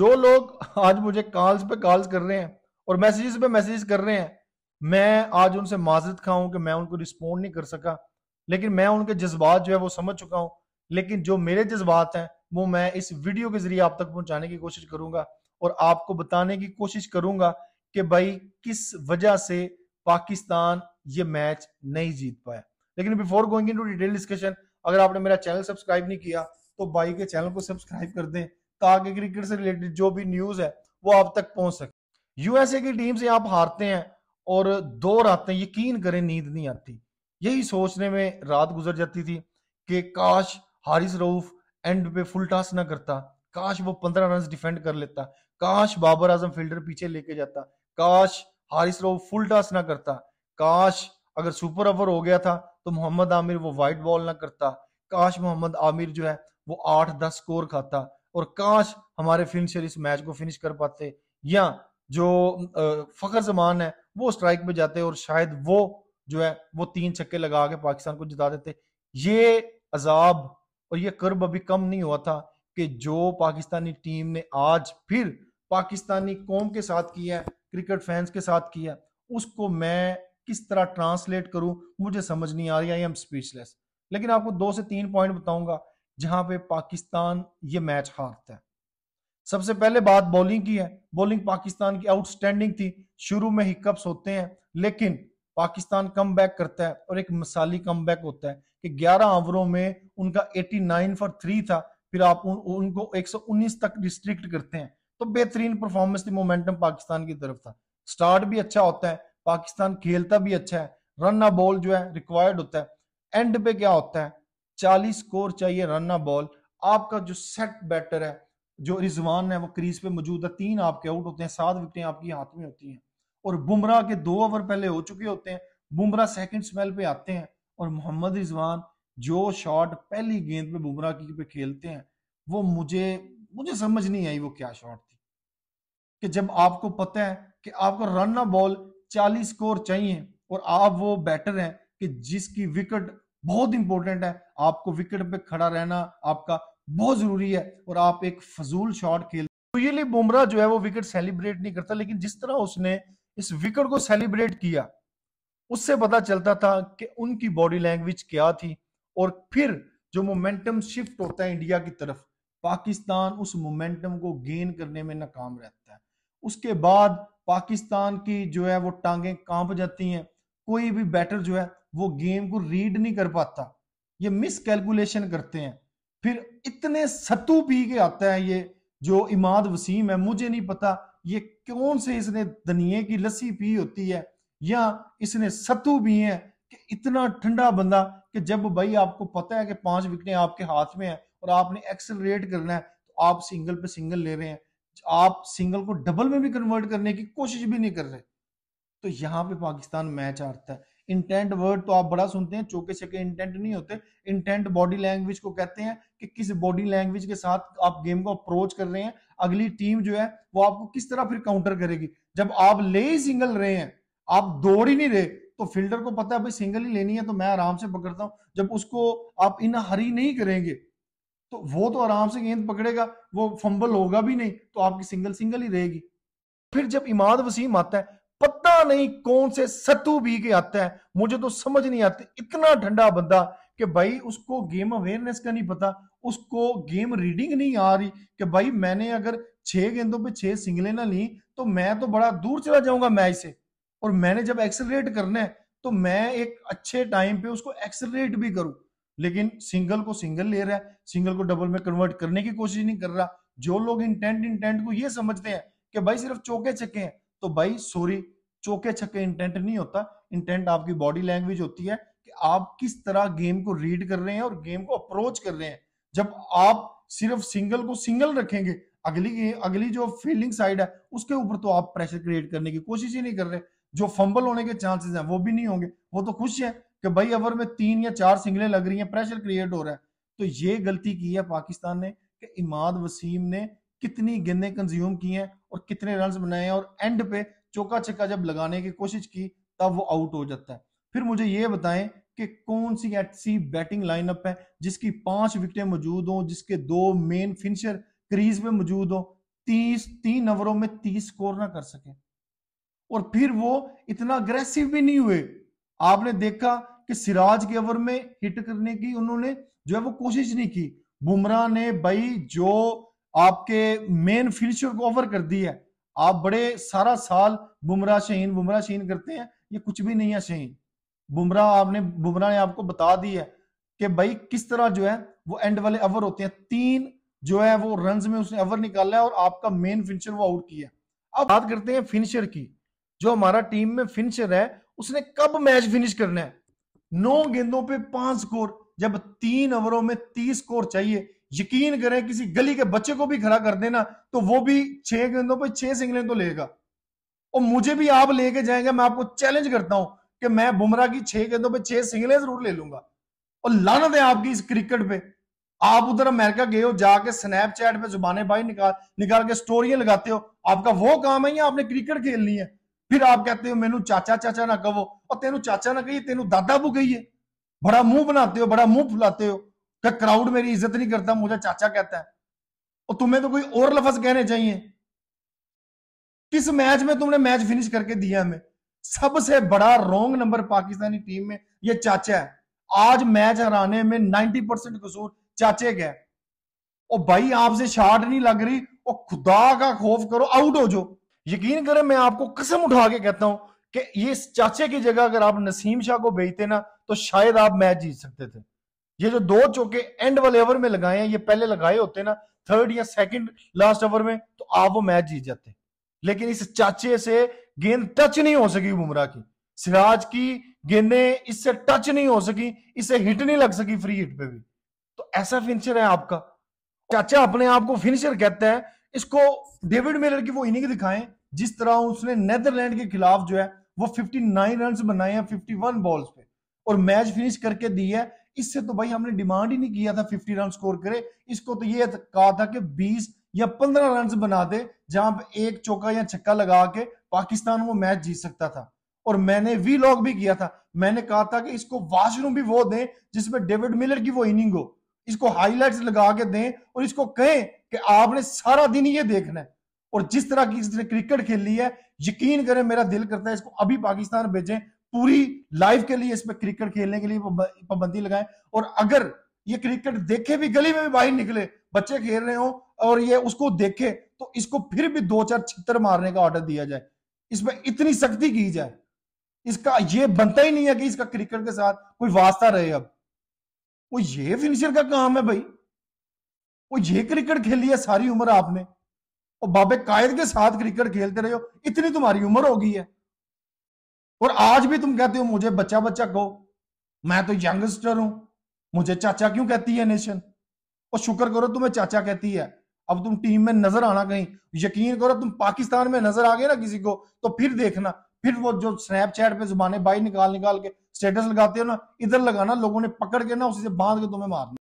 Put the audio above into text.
جو لوگ آج مجھے کالز پہ کالز کر رہے ہیں اور میسیجز پہ میسیجز کر رہے ہیں میں آج ان سے معذرت کھاؤں ہوں کہ میں ان کو رسپونڈ نہیں کر سکا لیکن میں ان کے جذبات جو ہے وہ سمجھ چکا ہوں لیکن جو میرے جذبات ہیں وہ میں اس ویڈیو کے ذریعے آپ تک پہنچانے کی کوشش کروں گا اور آپ کو بتانے کی کوشش کروں گا کہ بھائی کس وجہ سے پاکستان یہ میچ نہیں جیت پایا لیکن بفور گوئنگ ڈیٹیل ڈسکشن اگر آپ نے میرا چینل سبسکرائب نہیں کیا تو بھائی کے چینل کو سبسکرائب کر دیں تاکہ کرکٹ سے ریلیٹڈ جو بھی نیوز ہے وہ آپ تک پہنچ سکے یو ایس اے کی ٹیم سے آپ ہارتے ہیں اور دو راتیں یقین کریں نیند نہیں آتی یہی سوچنے میں رات گزر جاتی تھی کہ کاش ہارس روف اینڈ پہ فل ٹاس نہ کرتا کاش وہ پندرہ رنز ڈیفینڈ کر لیتا کاش بابر اعظم فیلڈر پیچھے لے کے جاتا کاش ہارش روف فل ٹاس نہ کرتا کاش اگر سپر اوور ہو گیا تھا تو محمد عامر وہ وائٹ بال نہ کرتا کاش محمد عامر جو ہے وہ آٹھ دس سکور کھاتا اور کاش ہمارے فنشر اس میچ کو فنش کر پاتے یا جو فخر زمان ہے وہ سٹرائک پہ جاتے اور شاید وہ جو ہے وہ تین چھکے لگا کے پاکستان کو جتا دیتے یہ عذاب اور یہ کرب ابھی کم نہیں ہوا تھا کہ جو پاکستانی ٹیم نے آج پھر پاکستانی قوم کے ساتھ کیا ہے کرکٹ فینس کے ساتھ کیا ہے اس کو میں کس طرح ٹرانسلیٹ کروں مجھے سمجھ نہیں آ رہی آئی ایم اسپیچ لیس لیکن آپ کو دو سے تین پوائنٹ بتاؤں گا جہاں پہ پاکستان یہ میچ ہارتا ہے سب سے پہلے بات بولنگ کی ہے بولنگ پاکستان کی آؤٹ سٹینڈنگ تھی شروع میں ہکپس ہوتے ہیں لیکن پاکستان کم بیک کرتا ہے اور ایک مثالی کم بیک ہوتا ہے کہ گیارہ آوروں میں ان کا ایٹی نائن فار تھری تھا پھر آپ ان کو ایک سو انیس تک ریسٹرکٹ کرتے ہیں تو بہترین پرفارمنس تھی مومنٹم پاکستان کی طرف تھا سٹارٹ بھی اچھا ہوتا ہے پاکستان کھیلتا بھی اچھا ہے رن نہ بال جو ہے ریکوائرڈ ہوتا ہے اینڈ پہ کیا ہوتا ہے چالیس کور چاہیے رن بال آپ کا جو سیٹ بیٹر ہے جو رضوان ہے وہ کریز پہ موجود ہے تین آپ آپ کے آؤٹ ہوتے ہیں ہیں سات وکٹیں کی ہاتھ میں ہوتی اور بمراہ کے دو اوور پہلے ہو چکے ہوتے ہیں بمراہ سیکنڈ سمیل پہ آتے ہیں اور محمد رضوان جو شاٹ پہلی گیند پہ بمراہ کی پہ کھیلتے ہیں وہ مجھے مجھے سمجھ نہیں آئی وہ کیا شاٹ تھی کہ جب آپ کو پتہ ہے کہ آپ کو رن بال چالیس کور چاہیے اور آپ وہ بیٹر ہیں کہ جس کی وکٹ بہت امپورٹنٹ ہے آپ کو وکٹ پہ کھڑا رہنا آپ کا بہت ضروری ہے اور آپ ایک فضول شاٹ کھیل یہ بمرا جو ہے وہ وکٹ سیلیبریٹ نہیں کرتا لیکن جس طرح اس نے اس وکٹ کو سیلیبریٹ کیا اس سے پتا چلتا تھا کہ ان کی باڈی لینگویج کیا تھی اور پھر جو مومنٹم شفٹ ہوتا ہے انڈیا کی طرف پاکستان اس مومنٹم کو گین کرنے میں ناکام رہتا ہے اس کے بعد پاکستان کی جو ہے وہ ٹانگیں کانپ جاتی ہیں کوئی بھی بیٹر جو ہے وہ گیم کو ریڈ نہیں کر پاتا یہ مس کیلکولیشن کرتے ہیں پھر اتنے ستو پی کے آتا ہے یہ جو اماد وسیم ہے مجھے نہیں پتا یہ کون سے اس نے دنیا کی لسی پی ہوتی ہے یا اس نے ستو کہ اتنا ٹھنڈا بندہ کہ جب بھائی آپ کو پتا ہے کہ پانچ وکٹیں آپ کے ہاتھ میں ہیں اور آپ نے ایکسلریٹ کرنا ہے تو آپ سنگل پہ سنگل لے رہے ہیں آپ سنگل کو ڈبل میں بھی کنورٹ کرنے کی کوشش بھی نہیں کر رہے تو یہاں پہ پاکستان میچ ہارتا ہے انٹینٹ ورڈ تو آپ بڑا سنتے ہیں چوکے چکے انٹینٹ نہیں ہوتے انٹینٹ باڈی لینگویج کو کہتے ہیں کہ کس باڈی لینگویج کے ساتھ آپ گیم کو اپروچ کر رہے ہیں اگلی ٹیم جو ہے وہ آپ کو کس طرح پھر کاؤنٹر کرے گی جب آپ لے ہی سنگل رہے ہیں آپ دوڑ ہی نہیں رہے تو فیلڈر کو پتہ ہے بھائی سنگل ہی لینی ہے تو میں آرام سے پکڑتا ہوں جب اس کو آپ ان ہری نہیں کریں گے تو وہ تو آرام سے گیند پکڑے گا وہ فمبل ہوگا بھی نہیں تو آپ کی سنگل سنگل ہی رہے گی پھر جب اماد وسیم آتا ہے نہیں کون سے ستو بھی کے آتا ہے مجھے تو سمجھ نہیں آتے اتنا ڈھنڈا بندہ کہ بھائی اس کو گیم اویرنس کا نہیں پتا اس کو گیم ریڈنگ نہیں آ رہی کہ بھائی میں نے اگر چھ گیندوں پہ چھ سنگلے نہ لیں تو میں تو بڑا دور چلا جاؤں گا میچ سے اور میں نے جب ایکسلریٹ کرنا ہے تو میں ایک اچھے ٹائم پہ اس کو ایکسلریٹ بھی کروں لیکن سنگل کو سنگل لے رہا ہے سنگل کو ڈبل میں کنورٹ کرنے کی کوشش نہیں کر رہا جو لوگ انٹینٹ انٹینٹ کو یہ سمجھتے ہیں کہ بھائی صرف چوکے چکے ہیں تو بھائی سوری چوکے چھکے انٹینٹ نہیں ہوتا انٹینٹ آپ کی باڈی لینگویج ہوتی ہے کہ آپ کس طرح گیم کو ریڈ کر رہے ہیں اور گیم کو اپروچ کر رہے ہیں جب آپ صرف سنگل کو سنگل رکھیں گے اگلی اگلی جو فیلڈنگ سائڈ ہے اس کے اوپر تو آپ پریشر کریٹ کرنے کی کوشش ہی نہیں کر رہے جو فمبل ہونے کے چانسز ہیں وہ بھی نہیں ہوں گے وہ تو خوش ہیں کہ بھائی اوور میں تین یا چار سنگلیں لگ رہی ہیں پریشر کریٹ ہو رہا ہے تو یہ غلطی کی ہے پاکستان نے کہ اماد وسیم نے کتنی گیندیں کنزیوم کی ہیں اور کتنے رنز بنائے ہیں اور اینڈ پہ چوکا جب لگانے کوشش کی تب وہ آؤٹ ہو جاتا ہے پھر مجھے یہ بتائیں کہ کون سی ایسی اپ ہے جس کی پانچ وکٹیں موجود ہوں جس کے دو مین فنشر کریز میں موجود ہوں تیس تین اووروں میں تیس سکور نہ کر سکے اور پھر وہ اتنا اگریسو بھی نہیں ہوئے آپ نے دیکھا کہ سراج کے اوور میں ہٹ کرنے کی انہوں نے جو ہے وہ کوشش نہیں کی بمراہ نے بھائی جو آپ کے مین فنیشر کو اوور کر دی ہے آپ بڑے سارا سال بمراہ شہین شہین کرتے ہیں یہ کچھ بھی نہیں ہے شہین آپ آپ نے نے کو بتا دی ہے کہ بھائی کس طرح جو ہے وہ اینڈ والے اوور ہوتے ہیں تین جو ہے وہ رنز میں اس نے اور آپ کا مین فینشر وہ آؤٹ کیا اب بات کرتے ہیں فنشر کی جو ہمارا ٹیم میں فنشر ہے اس نے کب میچ فنش کرنا ہے نو گیندوں پہ پانچ سکور جب تین اووروں میں تیس سکور چاہیے یقین کریں کسی گلی کے بچے کو بھی کھڑا کر دینا تو وہ بھی چھ گیندوں پہ چھ سنگلیں تو لے گا اور مجھے بھی آپ لے کے جائیں گے میں آپ کو چیلنج کرتا ہوں کہ میں بمراہ کی چھ چھ پہ سنگلیں ضرور لے لوں گا اور لانت ہے آپ کی اس کرکٹ پہ آپ ادھر امیرکا گئے ہو جا کے سنیپ چیٹ پہ زبانیں بھائی نکال نکال کے سٹوریاں لگاتے ہو آپ کا وہ کام ہے یا آپ نے کرکٹ کھیلنی ہے پھر آپ کہتے ہو مینو چاچا چاچا نہ کہو اور تینو چاچا نہ کہیے تینوں دادا بو کہیے بڑا منہ بناتے ہو بڑا منہ پھلاتے ہو کہ کراؤڈ میری عزت نہیں کرتا مجھے چاچا کہتا ہے اور تمہیں تو کوئی اور لفظ کہنے چاہیے کس میچ میں تم نے میچ فنش کر کے دیا ہمیں سب سے بڑا رونگ نمبر پاکستانی ٹیم میں میں یہ چاچا ہے آج میچ ہرانے نائنٹی پرسنٹ قصور چاچے گئے اور بھائی آپ سے شارٹ نہیں لگ رہی اور خدا کا خوف کرو آؤٹ ہو جو یقین کریں میں آپ کو قسم اٹھا کے کہتا ہوں کہ یہ چاچے کی جگہ اگر آپ نسیم شاہ کو بیچتے نا تو شاید آپ میچ جیت سکتے تھے یہ جو دو چوکے اینڈ والے اوور میں لگائے ہیں یہ پہلے لگائے ہوتے ہیں نا تھرڈ یا سیکنڈ لاسٹ اوور میں تو آپ وہ میچ جیت جاتے ہیں لیکن اس چاچے سے گیند ٹچ نہیں ہو سکی بمراہ کی سراج کی گیندیں اس سے ٹچ نہیں ہو سکی اس سے ہٹ نہیں لگ سکی فری ہٹ پہ بھی تو ایسا فنشر ہے آپ کا چاچا اپنے آپ کو فنشر کہتا ہے اس کو ڈیوڈ میلر کی وہ اننگ دکھائیں جس طرح اس نے نیدرلینڈ کے خلاف جو ہے وہ 59 رنز بنائے ہیں 51 بالز پہ اور میچ فنش کر کے دی ہے اس سے تو بھائی ہم نے ڈیمانڈ ہی نہیں کیا تھا ففٹی رن سکور کرے اس کو تو یہ کہا تھا کہ بیس یا پندرہ رنز بنا دے جہاں پہ ایک چوکا یا چھکا لگا کے پاکستان وہ میچ جیت سکتا تھا اور میں نے وی لاگ بھی کیا تھا میں نے کہا تھا کہ اس کو واش روم بھی وہ دیں جس میں ڈیوڈ ملر کی وہ اننگ ہو اس کو ہائی لائٹس لگا کے دیں اور اس کو کہیں کہ آپ نے سارا دن یہ دیکھنا ہے اور جس طرح کی اس نے کرکٹ کھیل لی ہے یقین کریں میرا دل کرتا ہے اس کو ابھی پاکستان بھیجیں پوری لائف کے لیے اس میں کرکٹ کھیلنے کے لیے پابندی لگائیں اور اگر یہ کرکٹ دیکھے بھی گلی میں بھی باہر نکلے بچے کھیل رہے ہوں اور یہ اس کو دیکھے تو اس کو پھر بھی دو چار چھتر مارنے کا آرڈر دیا جائے اس میں اتنی سختی کی جائے اس کا یہ بنتا ہی نہیں ہے کہ اس کا کرکٹ کے ساتھ کوئی واسطہ رہے اب وہ یہ فنشر کا کام ہے بھائی وہ یہ کرکٹ کھیلی ہے ساری عمر آپ نے اور بابے قائد کے ساتھ کرکٹ کھیلتے رہے ہو اتنی تمہاری عمر ہو گئی ہے اور آج بھی تم کہتے ہو مجھے بچہ بچہ کو میں تو ینگسٹر ہوں مجھے چاچا کیوں کہتی ہے نیشن اور شکر کرو تمہیں چاچا کہتی ہے اب تم ٹیم میں نظر آنا کہیں یقین کرو تم پاکستان میں نظر آ گئے نا کسی کو تو پھر دیکھنا پھر وہ جو سنیپ چیٹ پہ زبانیں باہر نکال نکال کے سٹیٹس لگاتے ہو نا ادھر لگانا لوگوں نے پکڑ کے نا اسی سے باندھ کے تمہیں مارنا